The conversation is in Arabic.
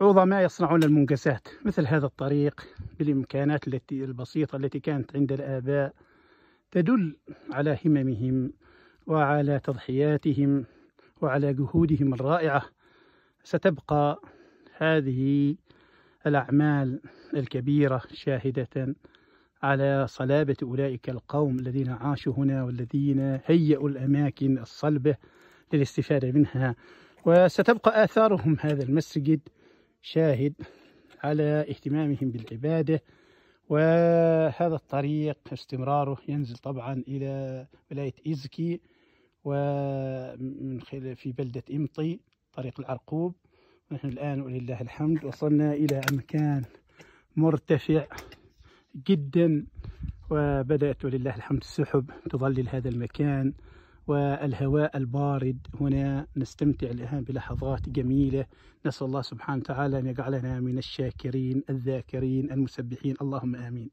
عظماء يصنعون المنقسات مثل هذا الطريق بالإمكانات التي البسيطة التي كانت عند الآباء تدل على هممهم وعلى تضحياتهم وعلى جهودهم الرائعة ستبقى هذه الأعمال الكبيرة شاهدة على صلابة أولئك القوم الذين عاشوا هنا والذين هيئوا الأماكن الصلبة للاستفادة منها وستبقى آثارهم هذا المسجد شاهد على اهتمامهم بالعبادة وهذا الطريق استمراره ينزل طبعا إلى ولاية إزكي ومن خلال في بلدة إمطي طريق العرقوب نحن الآن ولله الحمد وصلنا إلى مكان مرتفع جدا وبدأت ولله الحمد السحب تظلل هذا المكان والهواء البارد هنا نستمتع الآن بلحظات جميلة نسأل الله سبحانه وتعالى أن يجعلنا من الشاكرين الذاكرين المسبحين اللهم آمين